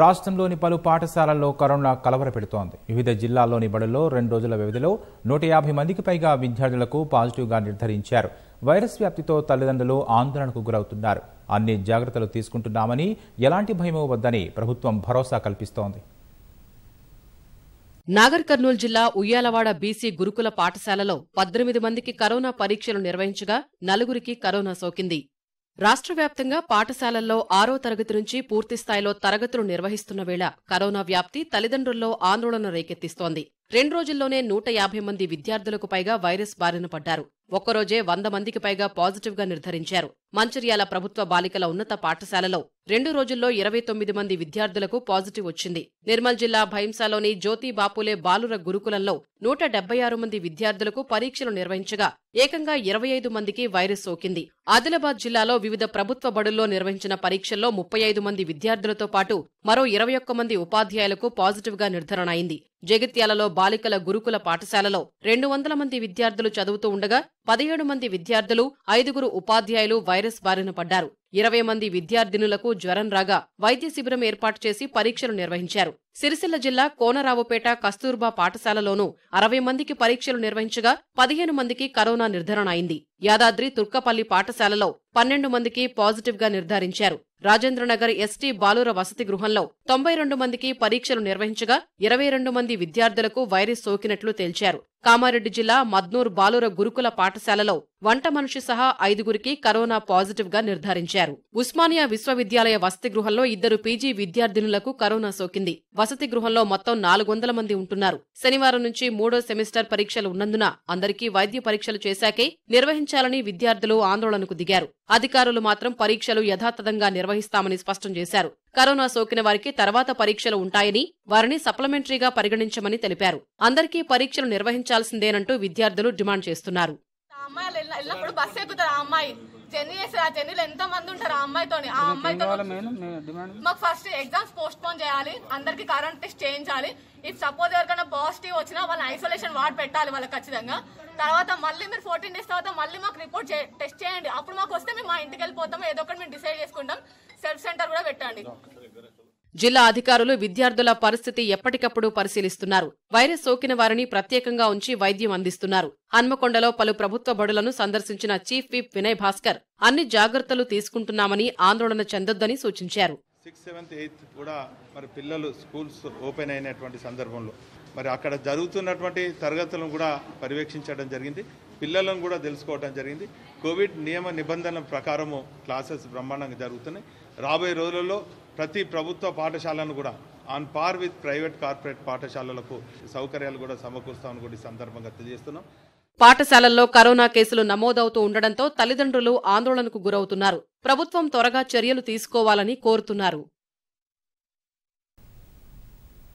రాష్ట్రంలోని పలు పాఠశాలల్లో కరోనా కలవర పెడుతోంది వివిధ జిల్లాల్లోని బడుల్లో రెండు రోజుల వ్యవధిలో నూట యాభై మందికి పైగా విద్యార్థులకు పాజిటివ్గా నిర్ధారించారు వైరస్ వ్యాప్తితో తల్లిదండ్రులు ఆందోళనకు గురవుతున్నారు అన్ని జాగ్రత్తలు తీసుకుంటున్నామని ఎలాంటి భయమో వద్దని ప్రభుత్వం భరోసా కల్పిస్తోంది నాగర్ కర్నూలు జిల్లా ఉయ్యాలవాడ బీసీ గురుకుల పాఠశాలలో పద్దెనిమిది మందికి కరోనా పరీక్షలు నిర్వహించగా నలుగురికి కరోనా సోకింది రాష్ట్ర వ్యాప్తంగా పాఠశాలల్లో ఆరో తరగతి నుంచి పూర్తిస్థాయిలో తరగతులు నిర్వహిస్తున్న వేళ కరోనా వ్యాప్తి తల్లిదండ్రుల్లో ఆందోళన రేకెత్తిస్తోంది రెండు రోజుల్లోనే నూట యాభై మంది విద్యార్థులకు పైగా వైరస్ బారిన పడ్డారు ఒక్కరోజే వంద మందికి పైగా పాజిటివ్గా నిర్ధారించారు మంచిర్యాల ప్రభుత్వ బాలికల ఉన్నత పాఠశాలలో రెండు రోజుల్లో ఇరవై తొమ్మిది మంది విద్యార్థులకు పాజిటివ్ వచ్చింది నిర్మల్ జిల్లా భైంసాలోని జ్యోతి బాపులే బాలుర గురుకులంలో నూట డెబ్బై ఆరు మంది విద్యార్థులకు పరీక్షలు నిర్వహించగా ఏకంగా ఇరవై ఐదు మందికి వైరస్ సోకింది ఆదిలాబాద్ జిల్లాలో వివిధ ప్రభుత్వ బడుల్లో నిర్వహించిన పరీక్షల్లో ముప్పై ఐదు మంది విద్యార్థులతో పాటు మరో ఇరవై ఒక్క మంది ఉపాధ్యాయులకు పాజిటివ్గా నిర్ధారణ అయింది జగిత్యాలలో బాలికల గురుకుల పాఠశాలలో రెండు వందల మంది విద్యార్థులు చదువుతూ ఉండగా పదిహేడు మంది విద్యార్థులు ఐదుగురు ఉపాధ్యాయులు వైరస్ బారిన పడ్డారు ఇరవై మంది విద్యార్థినులకు జ్వరం రాగా వైద్య శిబిరం ఏర్పాటు చేసి పరీక్షలు నిర్వహించారు సిరిసిల్ల జిల్లా కోనరావుపేట కస్తూర్బా పాఠశాలలోనూ అరవై మందికి పరీక్షలు నిర్వహించగా పదిహేను మందికి కరోనా నిర్ధారణ అయింది యాదాద్రి తుర్కపల్లి పాఠశాలలో పన్నెండు మందికి పాజిటివ్గా నిర్ధారించారు రాజేంద్రనగర్ ఎస్టీ బాలుర వసతి గృహంలో తొంభై రెండు మందికి పరీక్షలు నిర్వహించగా ఇరవై రెండు మంది విద్యార్థులకు వైరస్ సోకినట్లు తేల్చారు కామారెడ్డి జిల్లా మద్నూర్ బాలుర గురుకుల పాఠశాలలో వంట మనిషి సహా ఐదుగురికి కరోనా పాజిటివ్ గా నిర్ధారించారు ఉస్మానియా విశ్వవిద్యాలయ వసతి గృహంలో ఇద్దరు పీజీ విద్యార్థినులకు కరోనా సోకింది వసతి గృహంలో మొత్తం నాలుగు వందల మంది ఉంటున్నారు శనివారం నుంచి మూడో సెమిస్టర్ పరీక్షలు ఉన్నందున అందరికీ వైద్య పరీక్షలు చేశాకే నిర్వహించాలని విద్యార్థులు ఆందోళనకు దిగారు అధికారులు మాత్రం పరీక్షలు యథాతథంగా నిర్వహించారు నిర్వహిస్తామని స్పష్టం చేశారు కరోనా సోకిన వారికి తర్వాత పరీక్షలు ఉంటాయని వారిని సప్లిమెంటరీగా పరిగణించమని తెలిపారు అందరికీ పరీక్షలు నిర్వహించాల్సిందేనంటూ విద్యార్థులు డిమాండ్ చేస్తున్నారు జర్నీ చేస్తారు ఆ జర్నీలో ఎంతో మంది ఉంటారు ఆ అమ్మాయితో ఆ అమ్మాయితో మాకు ఫస్ట్ ఎగ్జామ్స్ పోస్ట్ పోన్ చేయాలి అందరికి కరెంట్ టెస్ట్ చేయించాలి ఇఫ్ సపోజ్ ఎవరికైనా పాజిటివ్ వచ్చినా వాళ్ళ ఐసోలేషన్ వార్డ్ పెట్టాలి వాళ్ళకి ఖచ్చితంగా తర్వాత మళ్ళీ మీరు ఫోర్టీన్ డేస్ తర్వాత మళ్ళీ మాకు రిపోర్ట్ టెస్ట్ చేయండి అప్పుడు మాకు వస్తే మేము మా ఇంటికి వెళ్ళిపోతాము ఏదో ఒకటి మేము డిసైడ్ చేసుకుంటాం సెల్ఫ్ సెంటర్ కూడా పెట్టండి జిల్లా అధికారులు విద్యార్థుల పరిస్థితి ఎప్పటికప్పుడు పరిశీలిస్తున్నారు వైరస్ సోకిన వారిని ప్రత్యేకంగా ఉంచి వైద్యం అందిస్తున్నారు హన్మకొండలో పలు ప్రభుత్వ బడులను సందర్శించిన చీఫ్ విప్ వినయ్ భాస్కర్ అన్ని జాగ్రత్తలు తీసుకుంటున్నామని ఆందోళన చెందొద్దని సూచించారు సిక్స్త్ సెవెంత్ ఎయిత్ కూడా మరి పిల్లలు స్కూల్స్ ఓపెన్ అయినటువంటి సందర్భంలో మరి అక్కడ జరుగుతున్నటువంటి తరగతులను కూడా పర్యవేక్షించడం జరిగింది పిల్లలను కూడా తెలుసుకోవడం జరిగింది కోవిడ్ నియమ నిబంధనల ప్రకారము క్లాసెస్ బ్రహ్మాండంగా జరుగుతున్నాయి రాబోయే రోజులలో ప్రతి ప్రభుత్వ పాఠశాలను కూడా on par with private corporate పాఠశాలలకు సౌకర్యాలు కూడా సమకూరుస్తామని కూడా ఈ సందర్భంగా తెలియజేస్తున్నాం పాఠశాలల్లో కరోనా కేసులు నమోదవుతూ ఉండడంతో తల్లిదండ్రులు ఆందోళనకు గురవుతున్నారు ప్రభుత్వం త్వరగా చర్యలు తీసుకోవాలని కోరుతున్నారు